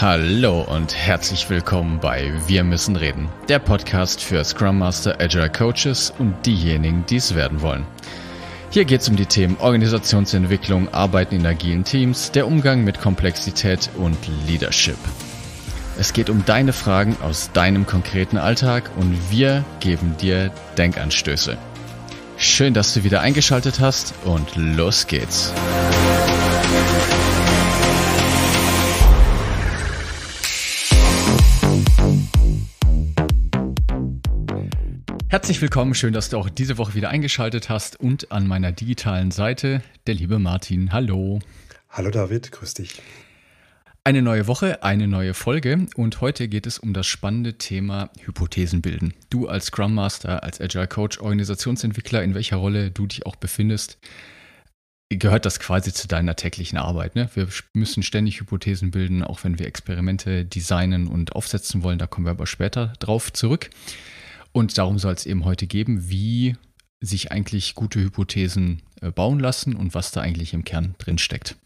Hallo und herzlich willkommen bei Wir müssen reden, der Podcast für Scrum Master, Agile Coaches und diejenigen, die es werden wollen. Hier geht es um die Themen Organisationsentwicklung, Arbeiten in agilen Teams, der Umgang mit Komplexität und Leadership. Es geht um deine Fragen aus deinem konkreten Alltag und wir geben dir Denkanstöße. Schön, dass du wieder eingeschaltet hast und los geht's. Herzlich willkommen, schön, dass du auch diese Woche wieder eingeschaltet hast und an meiner digitalen Seite der liebe Martin. Hallo. Hallo David, grüß dich. Eine neue Woche, eine neue Folge und heute geht es um das spannende Thema Hypothesen bilden. Du als Scrum Master, als Agile Coach, Organisationsentwickler, in welcher Rolle du dich auch befindest, gehört das quasi zu deiner täglichen Arbeit. Ne? Wir müssen ständig Hypothesen bilden, auch wenn wir Experimente designen und aufsetzen wollen. Da kommen wir aber später drauf zurück. Und darum soll es eben heute geben, wie sich eigentlich gute Hypothesen äh, bauen lassen und was da eigentlich im Kern drin steckt.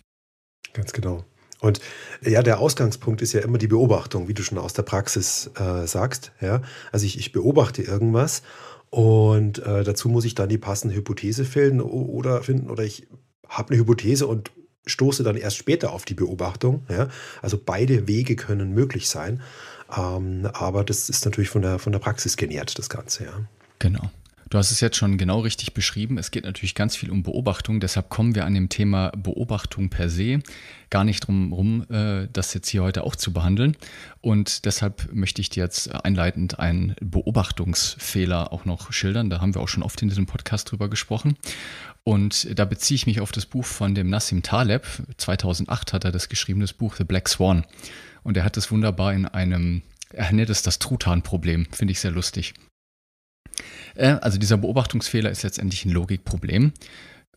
Ganz genau. Und äh, ja, der Ausgangspunkt ist ja immer die Beobachtung, wie du schon aus der Praxis äh, sagst. Ja? Also ich, ich beobachte irgendwas und äh, dazu muss ich dann die passende Hypothese finden oder finden oder ich habe eine Hypothese und stoße dann erst später auf die Beobachtung. Ja? Also beide Wege können möglich sein. Ähm, aber das ist natürlich von der, von der Praxis genährt, das Ganze, ja. Genau. Du hast es jetzt schon genau richtig beschrieben. Es geht natürlich ganz viel um Beobachtung. Deshalb kommen wir an dem Thema Beobachtung per se gar nicht drum rum, äh, das jetzt hier heute auch zu behandeln. Und deshalb möchte ich dir jetzt einleitend einen Beobachtungsfehler auch noch schildern. Da haben wir auch schon oft in diesem Podcast drüber gesprochen. Und da beziehe ich mich auf das Buch von dem Nassim Taleb. 2008 hat er das geschrieben, das Buch The Black Swan. Und er hat es wunderbar in einem, er nennt es das Truthahn-Problem. Finde ich sehr lustig. Äh, also dieser Beobachtungsfehler ist letztendlich ein Logikproblem.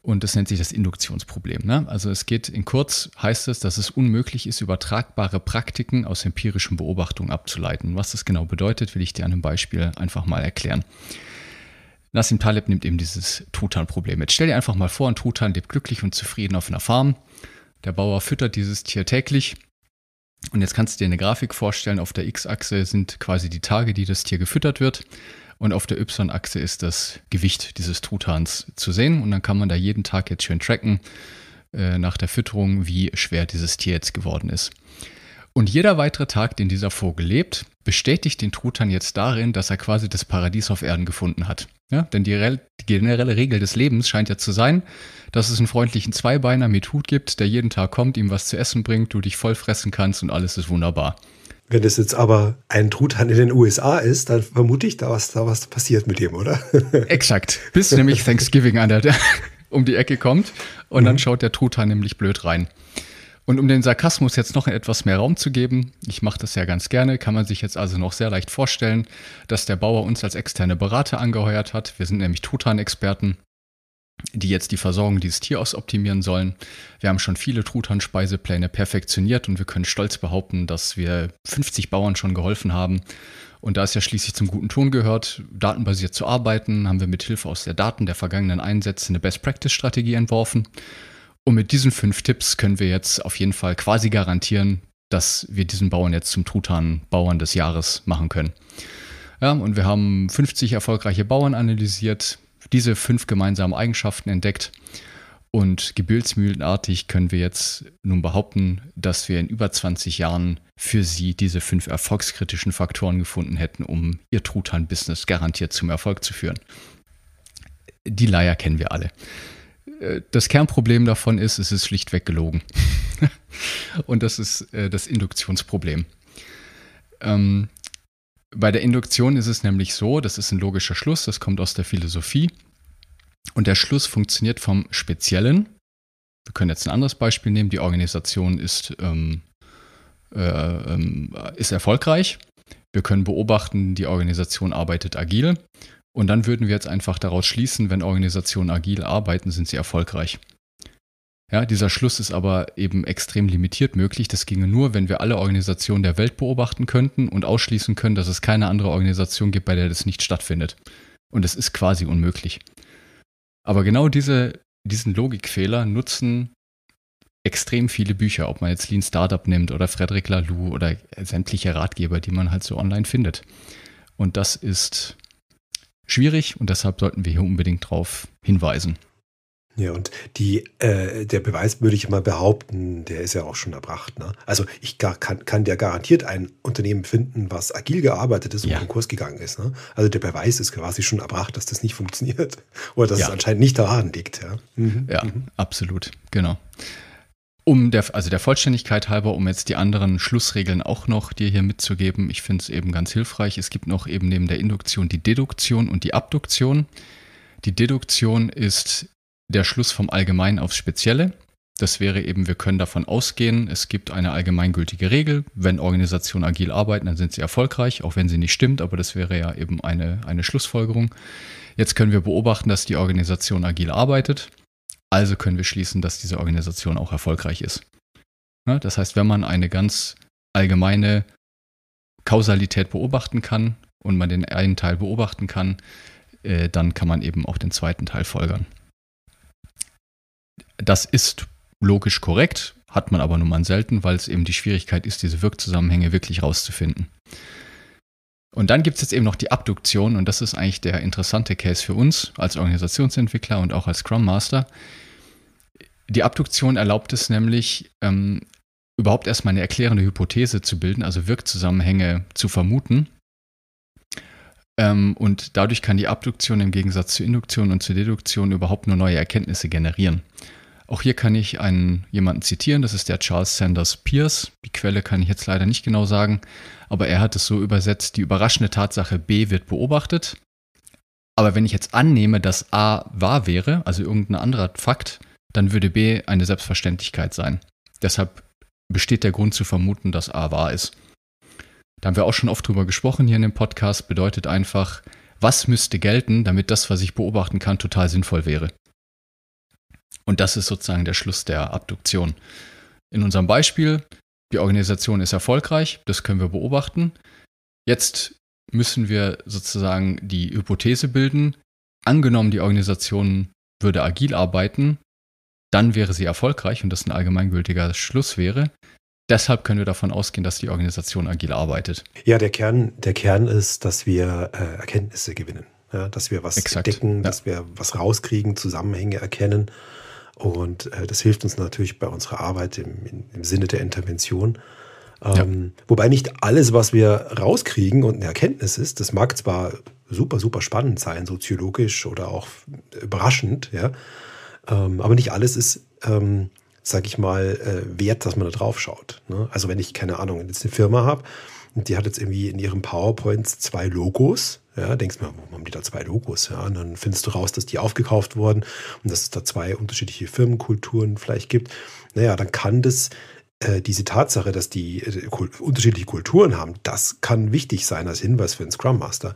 Und das nennt sich das Induktionsproblem. Ne? Also es geht in kurz heißt es, dass es unmöglich ist, übertragbare Praktiken aus empirischen Beobachtungen abzuleiten. Was das genau bedeutet, will ich dir an einem Beispiel einfach mal erklären. Nassim Taleb nimmt eben dieses Truthahn-Problem Jetzt Stell dir einfach mal vor, ein Truthahn lebt glücklich und zufrieden auf einer Farm. Der Bauer füttert dieses Tier täglich. Und jetzt kannst du dir eine Grafik vorstellen. Auf der X-Achse sind quasi die Tage, die das Tier gefüttert wird. Und auf der Y-Achse ist das Gewicht dieses Truthahns zu sehen. Und dann kann man da jeden Tag jetzt schön tracken äh, nach der Fütterung, wie schwer dieses Tier jetzt geworden ist. Und jeder weitere Tag, den dieser Vogel lebt, bestätigt den Truthahn jetzt darin, dass er quasi das Paradies auf Erden gefunden hat. Ja, denn die, die generelle Regel des Lebens scheint ja zu sein, dass es einen freundlichen Zweibeiner mit Hut gibt, der jeden Tag kommt, ihm was zu essen bringt, du dich vollfressen kannst und alles ist wunderbar. Wenn es jetzt aber ein Truthahn in den USA ist, dann vermute ich, da was, da was passiert mit ihm, oder? Exakt. Bis nämlich Thanksgiving an der, um die Ecke kommt und mhm. dann schaut der Truthahn nämlich blöd rein. Und um den Sarkasmus jetzt noch etwas mehr Raum zu geben, ich mache das ja ganz gerne, kann man sich jetzt also noch sehr leicht vorstellen, dass der Bauer uns als externe Berater angeheuert hat. Wir sind nämlich Truthahn-Experten die jetzt die Versorgung dieses Tieres optimieren sollen. Wir haben schon viele Truthahn-Speisepläne perfektioniert und wir können stolz behaupten, dass wir 50 Bauern schon geholfen haben. Und da es ja schließlich zum guten Ton gehört, datenbasiert zu arbeiten, haben wir mit Hilfe aus der Daten der vergangenen Einsätze eine Best-Practice-Strategie entworfen. Und mit diesen fünf Tipps können wir jetzt auf jeden Fall quasi garantieren, dass wir diesen Bauern jetzt zum Truthahn-Bauern des Jahres machen können. Ja, und wir haben 50 erfolgreiche Bauern analysiert, diese fünf gemeinsamen Eigenschaften entdeckt. Und gebildsmühlenartig können wir jetzt nun behaupten, dass wir in über 20 Jahren für sie diese fünf erfolgskritischen Faktoren gefunden hätten, um ihr Truthahn-Business garantiert zum Erfolg zu führen. Die Leier kennen wir alle. Äh, das Kernproblem davon ist, es ist schlichtweg gelogen. Und das ist äh, das Induktionsproblem. Ähm, bei der Induktion ist es nämlich so, das ist ein logischer Schluss, das kommt aus der Philosophie. Und der Schluss funktioniert vom Speziellen. Wir können jetzt ein anderes Beispiel nehmen. Die Organisation ist, ähm, äh, ähm, ist erfolgreich. Wir können beobachten, die Organisation arbeitet agil. Und dann würden wir jetzt einfach daraus schließen, wenn Organisationen agil arbeiten, sind sie erfolgreich. Ja, dieser Schluss ist aber eben extrem limitiert möglich. Das ginge nur, wenn wir alle Organisationen der Welt beobachten könnten und ausschließen können, dass es keine andere Organisation gibt, bei der das nicht stattfindet. Und es ist quasi unmöglich. Aber genau diese, diesen Logikfehler nutzen extrem viele Bücher, ob man jetzt Lean Startup nimmt oder Frederic Laloux oder sämtliche Ratgeber, die man halt so online findet. Und das ist schwierig und deshalb sollten wir hier unbedingt darauf hinweisen. Ja, und die, äh, der Beweis würde ich mal behaupten, der ist ja auch schon erbracht. Ne? Also ich gar, kann, kann der garantiert ein Unternehmen finden, was agil gearbeitet ist und ja. Konkurs gegangen ist. Ne? Also der Beweis ist quasi schon erbracht, dass das nicht funktioniert oder dass ja. es anscheinend nicht daran liegt. Ja, mhm. ja mhm. absolut, genau. Um der, also der Vollständigkeit halber, um jetzt die anderen Schlussregeln auch noch dir hier mitzugeben, ich finde es eben ganz hilfreich. Es gibt noch eben neben der Induktion die Deduktion und die Abduktion. Die Deduktion ist der Schluss vom Allgemeinen aufs Spezielle. Das wäre eben, wir können davon ausgehen, es gibt eine allgemeingültige Regel. Wenn Organisationen agil arbeiten, dann sind sie erfolgreich, auch wenn sie nicht stimmt, aber das wäre ja eben eine, eine Schlussfolgerung. Jetzt können wir beobachten, dass die Organisation agil arbeitet. Also können wir schließen, dass diese Organisation auch erfolgreich ist. Ne, das heißt, wenn man eine ganz allgemeine Kausalität beobachten kann und man den einen Teil beobachten kann, äh, dann kann man eben auch den zweiten Teil folgern. Das ist logisch korrekt, hat man aber nun mal selten, weil es eben die Schwierigkeit ist, diese Wirkzusammenhänge wirklich rauszufinden. Und dann gibt es jetzt eben noch die Abduktion und das ist eigentlich der interessante Case für uns als Organisationsentwickler und auch als Scrum Master. Die Abduktion erlaubt es nämlich, ähm, überhaupt erstmal eine erklärende Hypothese zu bilden, also Wirkzusammenhänge zu vermuten. Ähm, und dadurch kann die Abduktion im Gegensatz zur Induktion und zur Deduktion überhaupt nur neue Erkenntnisse generieren. Auch hier kann ich einen, jemanden zitieren, das ist der Charles Sanders Pierce. Die Quelle kann ich jetzt leider nicht genau sagen, aber er hat es so übersetzt, die überraschende Tatsache B wird beobachtet. Aber wenn ich jetzt annehme, dass A wahr wäre, also irgendein anderer Fakt, dann würde B eine Selbstverständlichkeit sein. Deshalb besteht der Grund zu vermuten, dass A wahr ist. Da haben wir auch schon oft drüber gesprochen hier in dem Podcast, bedeutet einfach, was müsste gelten, damit das, was ich beobachten kann, total sinnvoll wäre. Und das ist sozusagen der Schluss der Abduktion. In unserem Beispiel, die Organisation ist erfolgreich, das können wir beobachten. Jetzt müssen wir sozusagen die Hypothese bilden, angenommen die Organisation würde agil arbeiten, dann wäre sie erfolgreich und das ein allgemeingültiger Schluss wäre. Deshalb können wir davon ausgehen, dass die Organisation agil arbeitet. Ja, der Kern, der Kern ist, dass wir äh, Erkenntnisse gewinnen, ja, dass wir was Exakt, entdecken, ja. dass wir was rauskriegen, Zusammenhänge erkennen und äh, das hilft uns natürlich bei unserer Arbeit im, im Sinne der Intervention. Ähm, ja. Wobei nicht alles, was wir rauskriegen und eine Erkenntnis ist, das mag zwar super, super spannend sein, soziologisch oder auch überraschend, ja, ähm, aber nicht alles ist, ähm, sag ich mal, äh, wert, dass man da drauf schaut. Ne? Also wenn ich, keine Ahnung, jetzt eine Firma habe und die hat jetzt irgendwie in ihren PowerPoints zwei Logos, ja, denkst mal, warum haben die da zwei Logos? Ja, und dann findest du raus, dass die aufgekauft wurden und dass es da zwei unterschiedliche Firmenkulturen vielleicht gibt. Naja, dann kann das äh, diese Tatsache, dass die äh, kul unterschiedliche Kulturen haben, das kann wichtig sein als Hinweis für einen Scrum Master.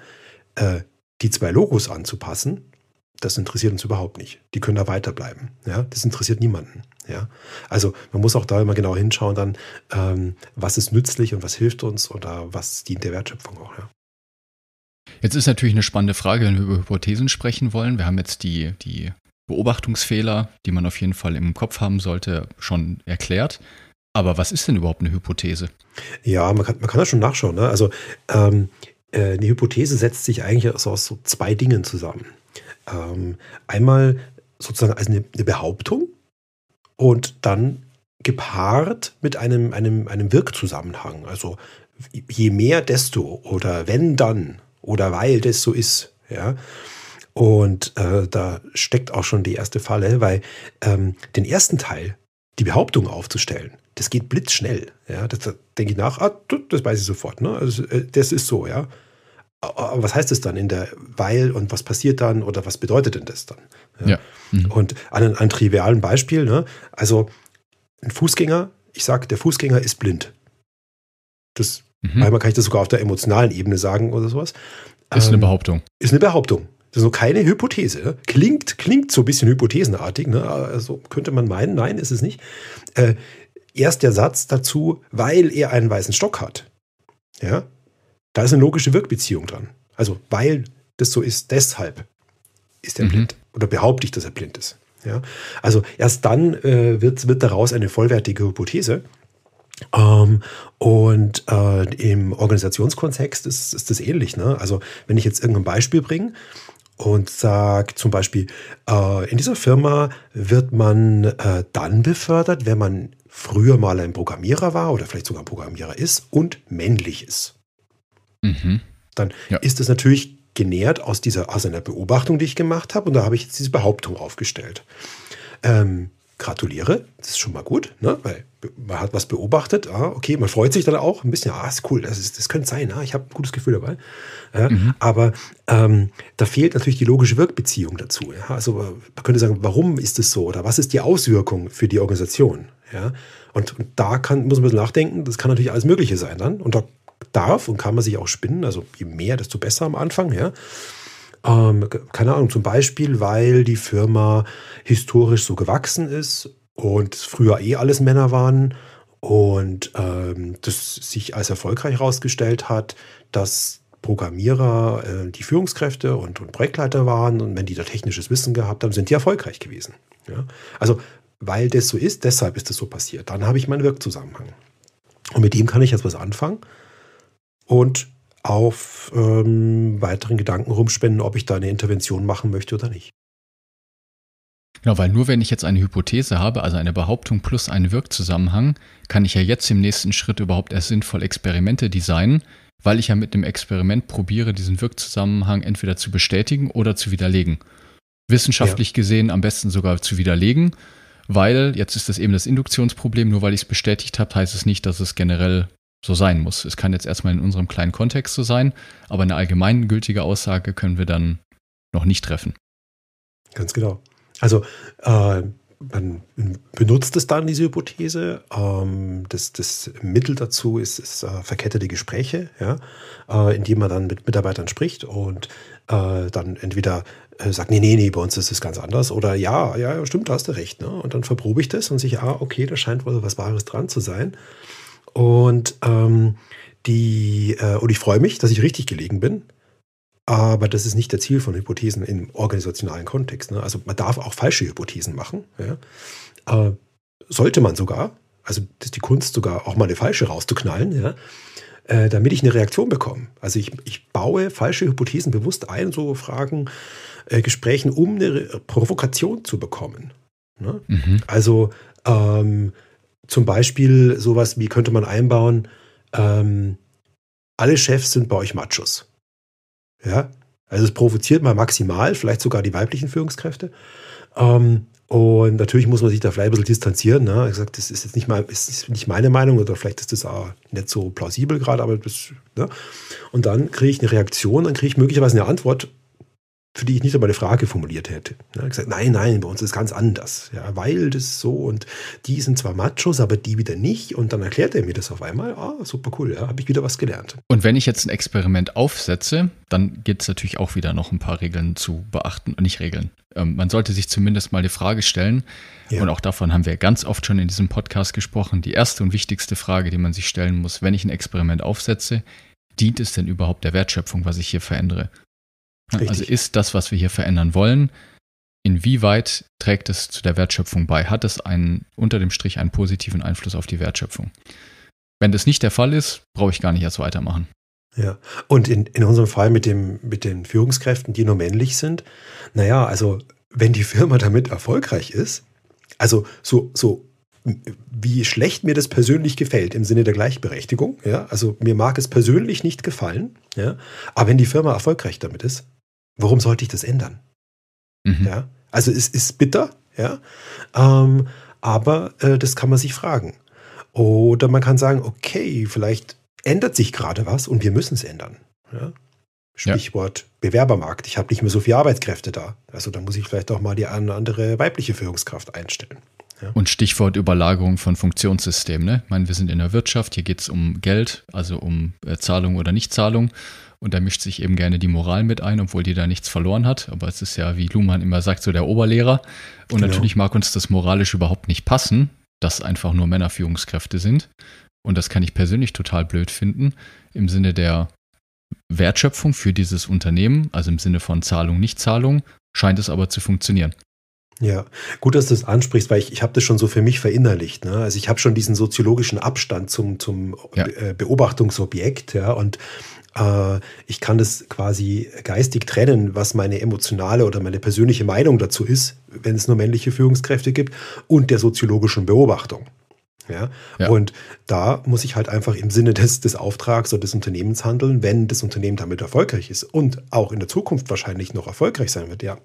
Äh, die zwei Logos anzupassen, das interessiert uns überhaupt nicht. Die können da weiterbleiben. Ja? Das interessiert niemanden. Ja? Also man muss auch da immer genau hinschauen, dann, ähm, was ist nützlich und was hilft uns oder was dient der Wertschöpfung auch. Ja? Jetzt ist natürlich eine spannende Frage, wenn wir über Hypothesen sprechen wollen. Wir haben jetzt die, die Beobachtungsfehler, die man auf jeden Fall im Kopf haben sollte, schon erklärt. Aber was ist denn überhaupt eine Hypothese? Ja, man kann, man kann das schon nachschauen. Ne? Also ähm, äh, eine Hypothese setzt sich eigentlich aus, aus so zwei Dingen zusammen. Ähm, einmal sozusagen als eine, eine Behauptung und dann gepaart mit einem, einem, einem Wirkzusammenhang. Also je mehr, desto oder wenn dann oder weil das so ist. Ja. Und äh, da steckt auch schon die erste Falle, weil ähm, den ersten Teil, die Behauptung aufzustellen, das geht blitzschnell. Ja, das, da denke ich nach, ah, das weiß ich sofort. Ne? Also, äh, das ist so, ja. Aber was heißt das dann in der Weil und was passiert dann oder was bedeutet denn das dann? Ja. ja. Mhm. Und an einem, an einem trivialen Beispiel, ne? also ein Fußgänger, ich sage, der Fußgänger ist blind. Das Mhm. Einmal kann ich das sogar auf der emotionalen Ebene sagen oder sowas. Ist eine ähm, Behauptung. Ist eine Behauptung. Das ist so keine Hypothese. Klingt, klingt so ein bisschen hypothesenartig, ne? also könnte man meinen, nein, ist es nicht. Äh, erst der Satz dazu, weil er einen weißen Stock hat. Ja, da ist eine logische Wirkbeziehung dran. Also, weil das so ist, deshalb ist er mhm. blind. Oder behaupte ich, dass er blind ist. Ja? Also erst dann äh, wird, wird daraus eine vollwertige Hypothese. Ähm, und äh, im Organisationskontext ist, ist das ähnlich. Ne? Also wenn ich jetzt irgendein Beispiel bringe und sage zum Beispiel, äh, in dieser Firma wird man äh, dann befördert, wenn man früher mal ein Programmierer war oder vielleicht sogar ein Programmierer ist und männlich ist. Mhm. Dann ja. ist es natürlich genährt aus dieser aus einer Beobachtung, die ich gemacht habe, und da habe ich jetzt diese Behauptung aufgestellt. Ähm, gratuliere, das ist schon mal gut, ne? weil man hat was beobachtet, ah, okay, man freut sich dann auch ein bisschen, ah, ist cool, das, ist, das könnte sein, ah, ich habe ein gutes Gefühl dabei. Ja, mhm. Aber ähm, da fehlt natürlich die logische Wirkbeziehung dazu. Ja? Also man könnte sagen, warum ist das so oder was ist die Auswirkung für die Organisation? Ja? Und, und da kann, muss man ein bisschen nachdenken, das kann natürlich alles Mögliche sein dann und da darf und kann man sich auch spinnen, also je mehr, desto besser am Anfang, ja. Ähm, keine Ahnung, zum Beispiel, weil die Firma historisch so gewachsen ist und früher eh alles Männer waren und ähm, das sich als erfolgreich herausgestellt hat, dass Programmierer äh, die Führungskräfte und, und, Projektleiter waren und wenn die da technisches Wissen gehabt haben, sind die erfolgreich gewesen. Ja? Also, weil das so ist, deshalb ist das so passiert. Dann habe ich meinen Wirkzusammenhang. Und mit dem kann ich jetzt was anfangen und auf ähm, weiteren Gedanken rumspenden, ob ich da eine Intervention machen möchte oder nicht. Genau, weil nur wenn ich jetzt eine Hypothese habe, also eine Behauptung plus einen Wirkzusammenhang, kann ich ja jetzt im nächsten Schritt überhaupt erst sinnvoll Experimente designen, weil ich ja mit einem Experiment probiere, diesen Wirkzusammenhang entweder zu bestätigen oder zu widerlegen. Wissenschaftlich ja. gesehen am besten sogar zu widerlegen, weil jetzt ist das eben das Induktionsproblem, nur weil ich es bestätigt habe, heißt es nicht, dass es generell so sein muss. Es kann jetzt erstmal in unserem kleinen Kontext so sein, aber eine allgemeingültige Aussage können wir dann noch nicht treffen. Ganz genau. Also äh, man benutzt es dann, diese Hypothese. Ähm, das, das, Mittel dazu ist, ist äh, verkettete Gespräche, ja, äh, indem man dann mit Mitarbeitern spricht und äh, dann entweder äh, sagt, nee, nee, nee, bei uns ist es ganz anders. Oder ja, ja, stimmt, da hast du recht. Ne? Und dann verprobe ich das und sich, ah, okay, da scheint wohl was Wahres dran zu sein. Und ähm, die, äh, und ich freue mich, dass ich richtig gelegen bin. Aber das ist nicht der Ziel von Hypothesen im organisationalen Kontext. Ne? Also man darf auch falsche Hypothesen machen. Ja? Äh, sollte man sogar. Also das ist die Kunst sogar, auch mal eine falsche rauszuknallen, ja? äh, damit ich eine Reaktion bekomme. Also ich, ich baue falsche Hypothesen bewusst ein, so Fragen, äh, Gesprächen, um eine Re Provokation zu bekommen. Ne? Mhm. Also ähm, zum Beispiel sowas wie könnte man einbauen, ähm, alle Chefs sind bei euch Machos. Ja, also es provoziert mal maximal, vielleicht sogar die weiblichen Führungskräfte. Ähm, und natürlich muss man sich da vielleicht ein bisschen distanzieren. Ne? Ich gesagt, das ist jetzt nicht, mal, ist nicht meine Meinung oder vielleicht ist das auch nicht so plausibel gerade, aber das, ne? Und dann kriege ich eine Reaktion, dann kriege ich möglicherweise eine Antwort für die ich nicht einmal eine Frage formuliert hätte. Ja, gesagt, nein, nein, bei uns ist es ganz anders. Ja, weil das so und die sind zwar Machos, aber die wieder nicht. Und dann erklärt er mir das auf einmal. Ah, super cool, ja, habe ich wieder was gelernt. Und wenn ich jetzt ein Experiment aufsetze, dann gibt es natürlich auch wieder noch ein paar Regeln zu beachten. und Nicht Regeln. Ähm, man sollte sich zumindest mal die Frage stellen. Ja. Und auch davon haben wir ganz oft schon in diesem Podcast gesprochen. Die erste und wichtigste Frage, die man sich stellen muss, wenn ich ein Experiment aufsetze, dient es denn überhaupt der Wertschöpfung, was ich hier verändere? Also Richtig. Also ist das, was wir hier verändern wollen, inwieweit trägt es zu der Wertschöpfung bei? Hat es einen, unter dem Strich einen positiven Einfluss auf die Wertschöpfung? Wenn das nicht der Fall ist, brauche ich gar nicht erst weitermachen. Ja, und in, in unserem Fall mit, dem, mit den Führungskräften, die nur männlich sind, naja, also wenn die Firma damit erfolgreich ist, also so, so wie schlecht mir das persönlich gefällt im Sinne der Gleichberechtigung, ja, also mir mag es persönlich nicht gefallen, ja, aber wenn die Firma erfolgreich damit ist, Warum sollte ich das ändern? Mhm. Ja, also es ist bitter, ja, ähm, aber äh, das kann man sich fragen. Oder man kann sagen, okay, vielleicht ändert sich gerade was und wir müssen es ändern. Ja? Stichwort ja. Bewerbermarkt. Ich habe nicht mehr so viele Arbeitskräfte da. Also da muss ich vielleicht auch mal die eine andere weibliche Führungskraft einstellen. Ja. Und Stichwort Überlagerung von Funktionssystemen. Ne? Ich meine, wir sind in der Wirtschaft, hier geht es um Geld, also um äh, Zahlung oder Nichtzahlung. Und da mischt sich eben gerne die Moral mit ein, obwohl die da nichts verloren hat. Aber es ist ja, wie Luhmann immer sagt, so der Oberlehrer. Und genau. natürlich mag uns das moralisch überhaupt nicht passen, dass einfach nur Männer Führungskräfte sind. Und das kann ich persönlich total blöd finden, im Sinne der Wertschöpfung für dieses Unternehmen, also im Sinne von Zahlung, Nichtzahlung, scheint es aber zu funktionieren. Ja, gut, dass du das ansprichst, weil ich, ich habe das schon so für mich verinnerlicht. Ne? Also ich habe schon diesen soziologischen Abstand zum, zum ja. Äh, Beobachtungsobjekt, ja, und äh, ich kann das quasi geistig trennen, was meine emotionale oder meine persönliche Meinung dazu ist, wenn es nur männliche Führungskräfte gibt, und der soziologischen Beobachtung. Ja? ja? Und da muss ich halt einfach im Sinne des, des Auftrags oder des Unternehmens handeln, wenn das Unternehmen damit erfolgreich ist und auch in der Zukunft wahrscheinlich noch erfolgreich sein wird, ja.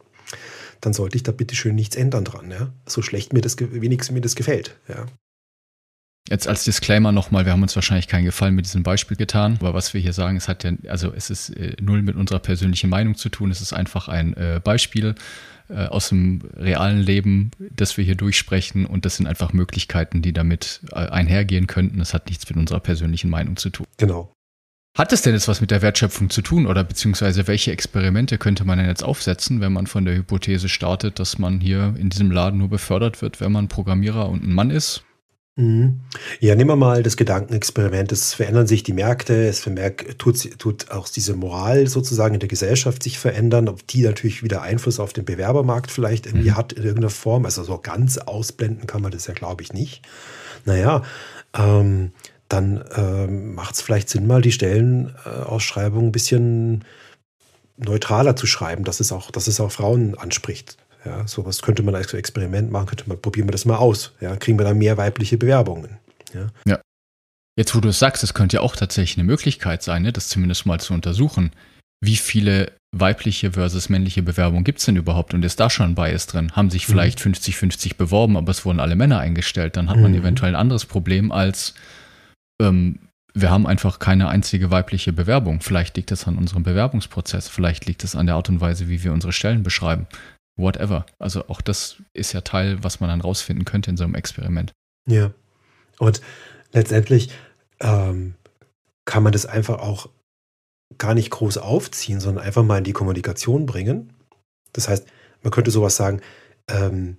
Dann sollte ich da bitte schön nichts ändern dran, ja. So schlecht mir das, wenigstens mir das gefällt, ja. Jetzt als Disclaimer nochmal, wir haben uns wahrscheinlich keinen Gefallen mit diesem Beispiel getan, aber was wir hier sagen, es hat ja, also es ist äh, null mit unserer persönlichen Meinung zu tun, es ist einfach ein äh, Beispiel äh, aus dem realen Leben, das wir hier durchsprechen und das sind einfach Möglichkeiten, die damit äh, einhergehen könnten. Es hat nichts mit unserer persönlichen Meinung zu tun. Genau. Hat es denn jetzt was mit der Wertschöpfung zu tun oder beziehungsweise welche Experimente könnte man denn jetzt aufsetzen, wenn man von der Hypothese startet, dass man hier in diesem Laden nur befördert wird, wenn man Programmierer und ein Mann ist? Mhm. Ja, nehmen wir mal das Gedankenexperiment. Es verändern sich die Märkte, es tut, tut auch diese Moral sozusagen in der Gesellschaft sich verändern, ob die natürlich wieder Einfluss auf den Bewerbermarkt vielleicht irgendwie Mhm. hat in irgendeiner Form. Also so ganz ausblenden kann man das ja, glaube ich, nicht. Naja, ähm, dann ähm, macht es vielleicht Sinn, mal die Stellenausschreibung ein bisschen neutraler zu schreiben, dass es auch, dass es auch Frauen anspricht. Ja, sowas könnte man als Experiment machen, könnte man, probieren wir das mal aus. Ja, kriegen wir da mehr weibliche Bewerbungen. Ja. ja. Jetzt, wo du es sagst, es könnte ja auch tatsächlich eine Möglichkeit sein, ne, das zumindest mal zu untersuchen. Wie viele weibliche versus männliche Bewerbungen gibt es denn überhaupt? Und ist da schon ein Bias drin? Haben sich mhm. vielleicht 50-50 mhm. beworben, aber es wurden alle Männer eingestellt. Dann hat man mhm. eventuell ein anderes Problem als, ähm, wir haben einfach keine einzige weibliche Bewerbung. Vielleicht liegt das an unserem Bewerbungsprozess, vielleicht liegt es an der Art und Weise, wie wir unsere Stellen beschreiben whatever. Also auch das ist ja Teil, was man dann rausfinden könnte in so einem Experiment. Ja. Und letztendlich ähm, kann man das einfach auch gar nicht groß aufziehen, sondern einfach mal in die Kommunikation bringen. Das heißt, man könnte sowas sagen, ähm,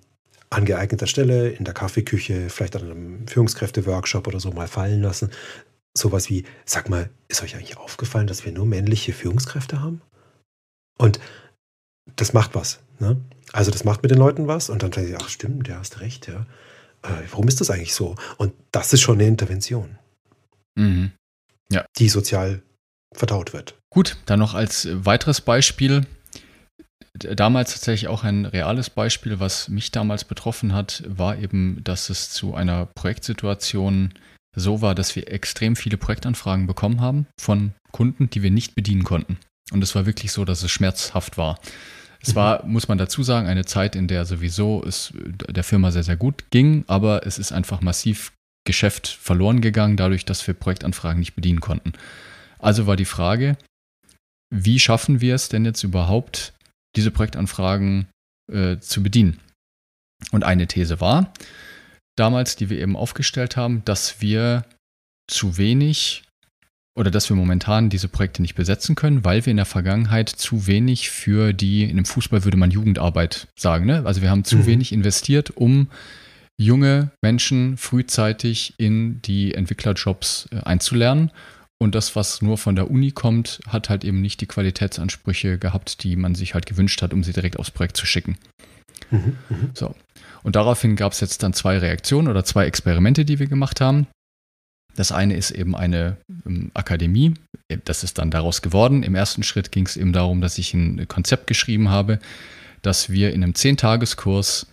an geeigneter Stelle, in der Kaffeeküche, vielleicht an einem Führungskräfte-Workshop oder so mal fallen lassen. Sowas wie, sag mal, ist euch eigentlich aufgefallen, dass wir nur männliche Führungskräfte haben? Und das macht was. Ne? Also das macht mit den Leuten was und dann denke ich, ach stimmt, der hast recht, ja. Äh, warum ist das eigentlich so? Und das ist schon eine Intervention, mhm. ja. die sozial verdaut wird. Gut, dann noch als weiteres Beispiel. Damals tatsächlich auch ein reales Beispiel, was mich damals betroffen hat, war eben, dass es zu einer Projektsituation so war, dass wir extrem viele Projektanfragen bekommen haben von Kunden, die wir nicht bedienen konnten. Und es war wirklich so, dass es schmerzhaft war. Es war, muss man dazu sagen, eine Zeit, in der sowieso es der Firma sehr, sehr gut ging, aber es ist einfach massiv Geschäft verloren gegangen, dadurch, dass wir Projektanfragen nicht bedienen konnten. Also war die Frage, wie schaffen wir es denn jetzt überhaupt, diese Projektanfragen äh, zu bedienen? Und eine These war damals, die wir eben aufgestellt haben, dass wir zu wenig oder dass wir momentan diese Projekte nicht besetzen können, weil wir in der Vergangenheit zu wenig für die, in dem Fußball würde man Jugendarbeit sagen, ne? Also wir haben zu mhm. wenig investiert, um junge Menschen frühzeitig in die Entwicklerjobs äh, einzulernen. Und das, was nur von der Uni kommt, hat halt eben nicht die Qualitätsansprüche gehabt, die man sich halt gewünscht hat, um sie direkt aufs Projekt zu schicken. Mhm. mhm. So. Und daraufhin gab es jetzt dann zwei Reaktionen oder zwei Experimente, die wir gemacht haben. Das eine ist eben eine ähm, Akademie. Äh, das ist dann daraus geworden. Im ersten Schritt ging es eben darum, dass ich ein Konzept geschrieben habe, dass wir in einem Zehntages-Kurs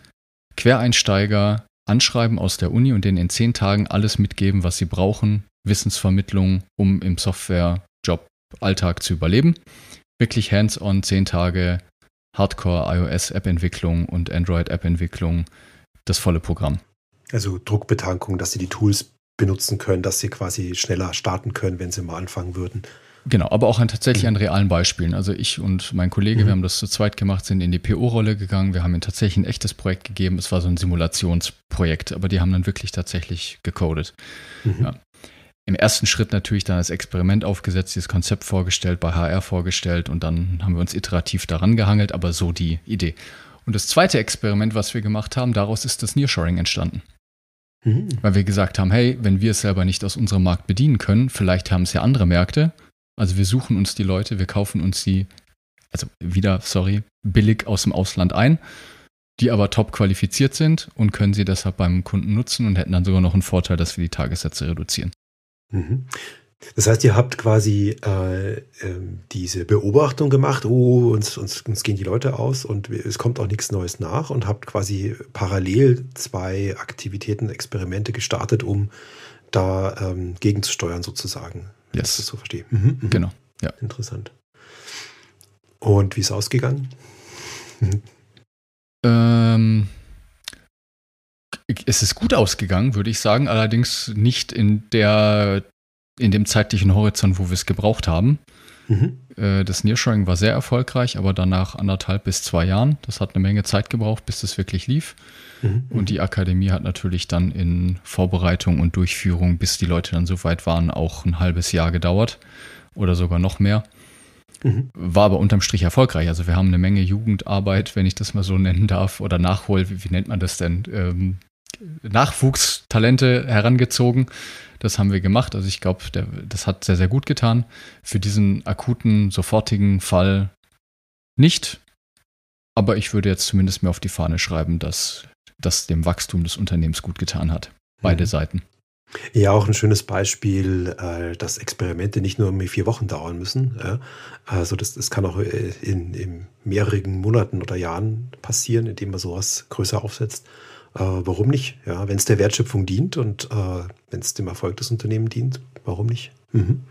Quereinsteiger anschreiben aus der Uni und denen in zehn Tagen alles mitgeben, was sie brauchen, Wissensvermittlung, um im Software-Job Alltag zu überleben. Wirklich hands-on zehn Tage Hardcore iOS-App-Entwicklung und Android-App-Entwicklung, das volle Programm. Also Druckbetankung, dass sie die Tools benutzen können, dass sie quasi schneller starten können, wenn sie mal anfangen würden. Genau, aber auch an, tatsächlich genau. an realen Beispielen. Also ich und mein Kollege, mhm. wir haben das zu zweit gemacht, sind in die PO-Rolle gegangen. Wir haben ihnen tatsächlich ein echtes Projekt gegeben. Es war so ein Simulationsprojekt, aber die haben dann wirklich tatsächlich gecodet. Mhm. Ja. Im ersten Schritt natürlich dann das Experiment aufgesetzt, dieses Konzept vorgestellt, bei HR vorgestellt und dann haben wir uns iterativ daran gehangelt, aber so die Idee. Und das zweite Experiment, was wir gemacht haben, daraus ist das Nearshoring entstanden. Mhm. Weil wir gesagt haben, hey, wenn wir es selber nicht aus unserem Markt bedienen können, vielleicht haben es ja andere Märkte. Also wir suchen uns die Leute, wir kaufen uns sie, also wieder, sorry, billig aus dem Ausland ein, die aber top qualifiziert sind und können sie deshalb beim Kunden nutzen und hätten dann sogar noch einen Vorteil, dass wir die Tagessätze reduzieren. Mhm. Das heißt, ihr habt quasi äh, äh, diese Beobachtung gemacht, oh, uns, uns, uns, gehen die Leute aus und es kommt auch nichts Neues nach und habt quasi parallel zwei Aktivitäten, Experimente gestartet, um da ähm, gegenzusteuern sozusagen. Wenn yes. ich das so verstehe. Mhm, mhm. Genau. Ja. Interessant. Und wie ist es ausgegangen? ähm, es ist gut ausgegangen, würde ich sagen, allerdings nicht in der in dem zeitlichen Horizont, wo wir es gebraucht haben. Mhm. Äh, das Nearshoring war sehr erfolgreich, aber danach anderthalb bis zwei Jahren. Das hat eine Menge Zeit gebraucht, bis das wirklich lief. Mhm. Und die Akademie hat natürlich dann in Vorbereitung und Durchführung, bis die Leute dann so weit waren, auch ein halbes Jahr gedauert oder sogar noch mehr. Mhm. War aber unterm Strich erfolgreich. Also wir haben eine Menge Jugendarbeit, wenn ich das mal so nennen darf, oder Nachhol, wie, wie nennt man das denn? Ähm, Nachwuchstalente herangezogen. Das haben wir gemacht. Also ich glaube, das hat sehr, sehr gut getan. Für diesen akuten, sofortigen Fall nicht. Aber ich würde jetzt zumindest mir auf die Fahne schreiben, dass das dem Wachstum des Unternehmens gut getan hat. Beide mhm. Seiten. Ja, auch ein schönes Beispiel, äh, dass Experimente nicht nur vier Wochen dauern müssen. Also das, das kann auch äh, in, in mehreren Monaten oder Jahren passieren, indem man sowas größer aufsetzt. Äh, warum nicht? Ja, wenn es der Wertschöpfung dient und äh, wenn es dem Erfolg des Unternehmens dient, warum nicht? Mhm.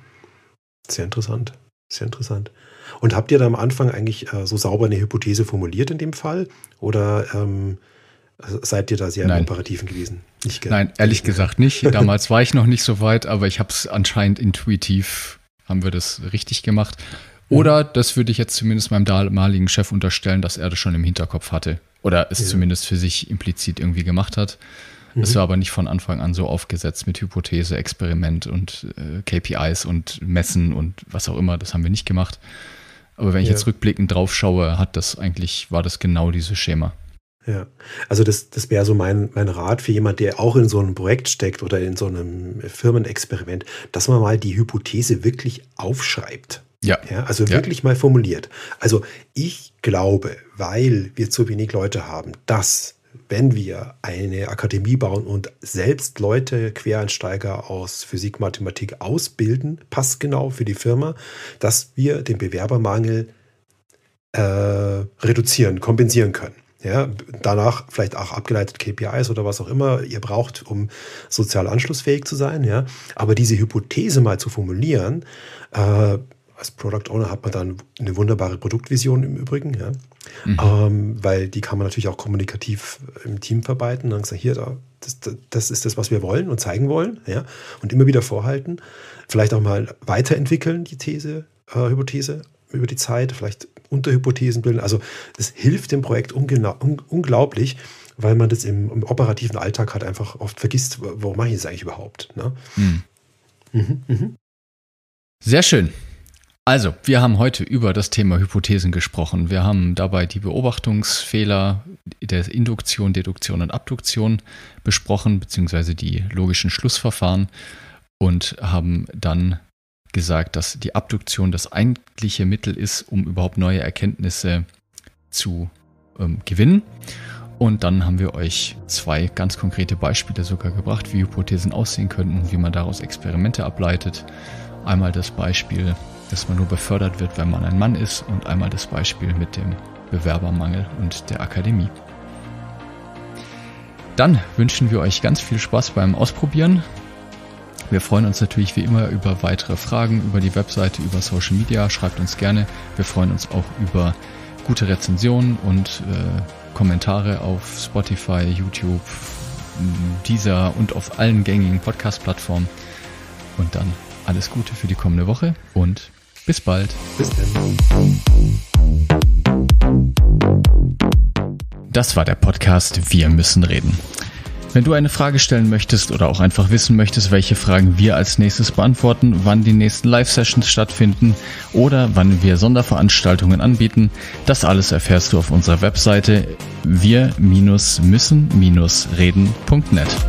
Sehr interessant. Sehr interessant. Und habt ihr da am Anfang eigentlich äh, so sauber eine Hypothese formuliert in dem Fall? Oder ähm, seid ihr da sehr Nein. im Operativen gewesen? Nicht ge Nein, ehrlich gesagt nicht. Damals war ich noch nicht so weit, aber ich habe es anscheinend intuitiv, haben wir das richtig gemacht. Oder das würde ich jetzt zumindest meinem damaligen Chef unterstellen, dass er das schon im Hinterkopf hatte. Oder es ja. zumindest für sich implizit irgendwie gemacht hat. Mhm. Es war aber nicht von Anfang an so aufgesetzt mit Hypothese, Experiment und äh, KPIs und Messen und was auch immer. Das haben wir nicht gemacht. Aber wenn ich ja. jetzt rückblickend drauf schaue, hat das eigentlich, war das genau dieses Schema. Ja, also das, das wäre so mein, mein Rat für jemand, der auch in so einem Projekt steckt oder in so einem Firmenexperiment, dass man mal die Hypothese wirklich aufschreibt. Ja. ja also ja. wirklich mal formuliert. Also ich glaube, weil wir zu wenig Leute haben, dass wenn wir eine Akademie bauen und selbst Leute, Quereinsteiger aus Physik, Mathematik ausbilden, passgenau für die Firma, dass wir den Bewerbermangel äh, reduzieren, kompensieren können. Ja, danach vielleicht auch abgeleitet KPIs oder was auch immer ihr braucht, um sozial anschlussfähig zu sein. Ja. Aber diese Hypothese mal zu formulieren, äh, als Product Owner hat man dann eine wunderbare Produktvision im Übrigen, ja. Mhm. Ähm, weil die kann man natürlich auch kommunikativ im Team verbreiten. Dann sagen, hier, da, das, das, ist das, was wir wollen und zeigen wollen, ja. Und immer wieder vorhalten. Vielleicht auch mal weiterentwickeln, die These, äh, Hypothese über die Zeit, vielleicht Unterhypothesen bilden. Also es hilft dem Projekt un unglaublich, weil man das im, im, operativen Alltag halt einfach oft vergisst, warum mache ich das eigentlich überhaupt? Ne? Mhm. Mhm, mh. Sehr schön. Also, wir haben heute über das Thema Hypothesen gesprochen. Wir haben dabei die Beobachtungsfehler der Induktion, Deduktion und Abduktion besprochen, beziehungsweise die logischen Schlussverfahren und haben dann gesagt, dass die Abduktion das eigentliche Mittel ist, um überhaupt neue Erkenntnisse zu ähm, gewinnen. Und dann haben wir euch zwei ganz konkrete Beispiele sogar gebracht, wie Hypothesen aussehen könnten, wie man daraus Experimente ableitet. Einmal das Beispiel dass man nur befördert wird, wenn man ein Mann ist und einmal das Beispiel mit dem Bewerbermangel und der Akademie. Dann wünschen wir euch ganz viel Spaß beim Ausprobieren. Wir freuen uns natürlich wie immer über weitere Fragen, über die Webseite, über Social Media. Schreibt uns gerne. Wir freuen uns auch über gute Rezensionen und äh, Kommentare auf Spotify, YouTube, dieser und auf allen gängigen Podcast-Plattformen. Und dann alles Gute für die kommende Woche und bis bald. Bis dann. Das war der Podcast Wir müssen reden. Wenn du eine Frage stellen möchtest oder auch einfach wissen möchtest, welche Fragen wir als nächstes beantworten, wann die nächsten Live-Sessions stattfinden oder wann wir Sonderveranstaltungen anbieten, das alles erfährst du auf unserer Webseite wir-müssen-reden.net.